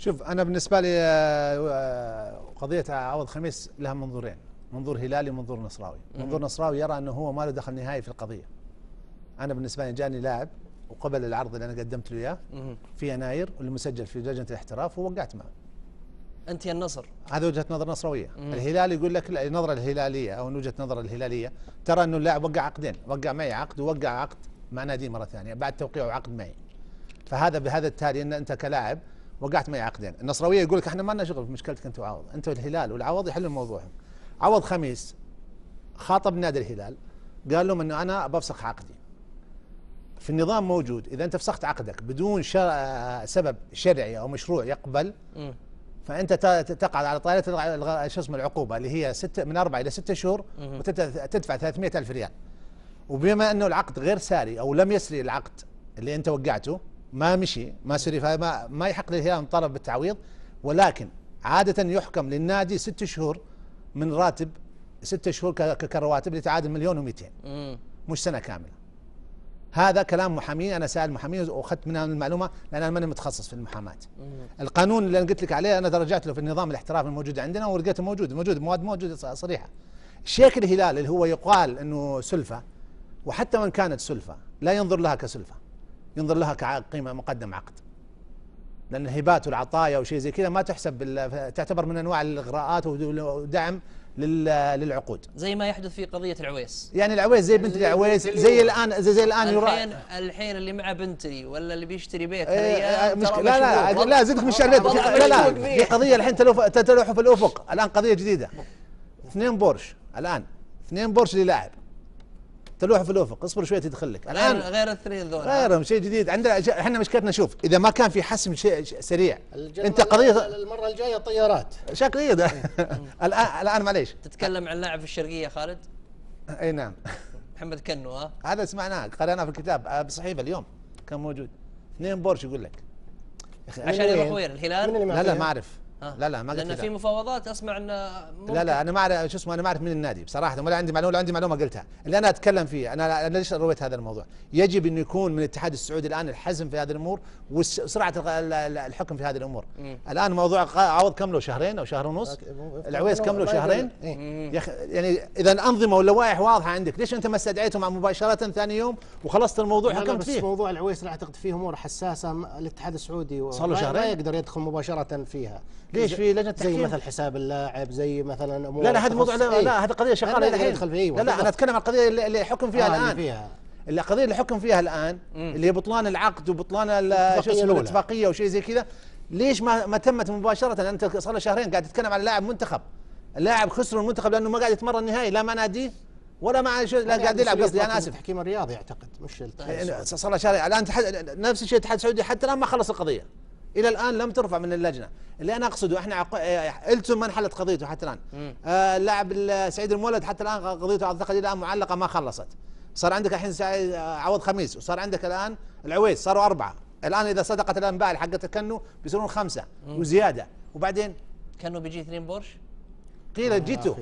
شوف انا بالنسبه لي آه، آه، قضيه عوض خميس لها منظورين منظور هلالي ومنظور نصراوي منظور نصراوي يرى انه هو ما له دخل نهائي في القضيه انا بالنسبه لي جاني لاعب وقبل العرض اللي انا قدمت له اياه في يناير واللي مسجل في لجنه الاحتراف ووقعت معه انت يا النصر هذه وجهه نظر نصراويه الهلال يقول لك النظره الهلاليه او وجهه نظر الهلاليه ترى انه اللاعب وقع عقدين وقع معي عقد ووقع عقد مع نادي مره ثانيه بعد توقيعه عقد معي فهذا بهذا التالي ان انت كلاعب وقعت معي عقدين النصراويه يقول لك احنا ما لنا شغل في مشكلتك انت وعوض انت والهلال والعوض يحلون موضوعهم عوض خميس خاطب نادي الهلال قال لهم انه انا بفسخ عقدي في النظام موجود اذا انت فسخت عقدك بدون شر... سبب شرعي او مشروع يقبل م. فانت تقعد على طائله شو اسمه العقوبه اللي هي ست من اربع الى ست شهور وتدفع 300 الف ريال وبما انه العقد غير ساري او لم يسري العقد اللي انت وقعته ما مشي ما سري فما ما يحق للهلال طلب بالتعويض ولكن عادة يحكم للنادي ست شهور من راتب ست شهور كرواتب اللي تعادل مليون و200 مش سنة كاملة هذا كلام محامين انا سائل محامين واخذت منها المعلومه لان انا ماني متخصص في المحاماه. القانون اللي انا قلت لك عليه انا درجات له في النظام الاحترافي الموجود عندنا ولقيته موجود موجود مواد موجوده صريحه. شيك الهلال اللي هو يقال انه سلفه وحتى وان كانت سلفه لا ينظر لها كسلفه. ينظر لها كقيمه مقدم عقد لان الهبات والعطايا وشيء زي كذا ما تحسب تعتبر من انواع الاغراءات ودعم للعقود زي ما يحدث في قضيه العويس يعني العويس زي بنت العويس زي الان زي, زي الان يرى الحين الحين اللي معه بنتي ولا اللي بيشتري بيت ايه, إيه، مش لا لا لا, زدك من شهر لا لا في قضيه الحين تلوح في الافق الان قضيه جديده اثنين بورش الان اثنين بورش للاعب تلوح في الافق اصبر شويه تدخل لك الان غير الثري ذول غيرهم شيء جديد عندنا احنا مشكلتنا شوف اذا ما كان في حسم شيء سريع انت قضيه المره الجايه طيارات ايه, إيه. الان الان معليش تتكلم عن لاعب في الشرقيه خالد اي نعم محمد كنو ها هذا سمعناه قرأناه في الكتاب آه، بالصحيفه اليوم كان موجود اثنين بورش يقول لك عشان يروح وين الهلال لا لا ما اعرف لا لا ما قلت لان في مفاوضات اسمع ان لا لا انا ما اعرف شو اسمه انا ما اعرف من النادي بصراحه ولا عندي معلومه ولا عندي معلومه قلتها اللي انا اتكلم فيه انا ليش رويت هذا الموضوع يجب انه يكون من الاتحاد السعودي الان الحزم في هذه الامور وسرعه الحكم في هذه الامور مم. الان موضوع عوض كم له شهرين او شهر ونص العويس كم له شهرين إيه؟ يعني اذا الانظمه واللوائح واضحه عندك ليش انت ما استدعيتهم مباشره ثاني يوم وخلصت الموضوع حكمت فيه موضوع العويس اعتقد فيه امور حساسه الاتحاد السعودي صار له شهرين ما يقدر يدخل مباشره فيها ليش في لجنه تحكيم زي مثلا حساب اللاعب زي مثلا امور لا لا هذا موضوع لا, إيه. لا هذه قضيه شغاله الحين إيه، لا لا انا اتكلم عن القضيه اللي حكم فيها آه الان فيها القضيه اللي حكم فيها الان مم. اللي هي بطلان العقد وبطلان الاتفاقيه وشيء زي كذا ليش ما ما تمت مباشره انت صار له شهرين قاعد تتكلم عن لاعب منتخب اللاعب خسر المنتخب لانه ما قاعد يتمرن النهائي لا مع ناديه ولا مع شو لا قاعد يلعب قصدي انا اسف حكيم الرياضي اعتقد مش يعني صار له شهرين الان نفس الشيء الاتحاد السعودي حتى الان ما خلص القضيه الى الان لم ترفع من اللجنه اللي انا اقصده احنا عق... إيه، التون ما انحلت قضيته حتى الان آه اللاعب سعيد المولد حتى الان قضيته اعتقد الان معلقه ما خلصت صار عندك الحين آه، عوض خميس وصار عندك الان العويس صاروا اربعه الان اذا صدقت الانباء حقت كنو بيصيرون خمسه مم. وزياده وبعدين كنو بيجي اثنين بورش قيل جيتو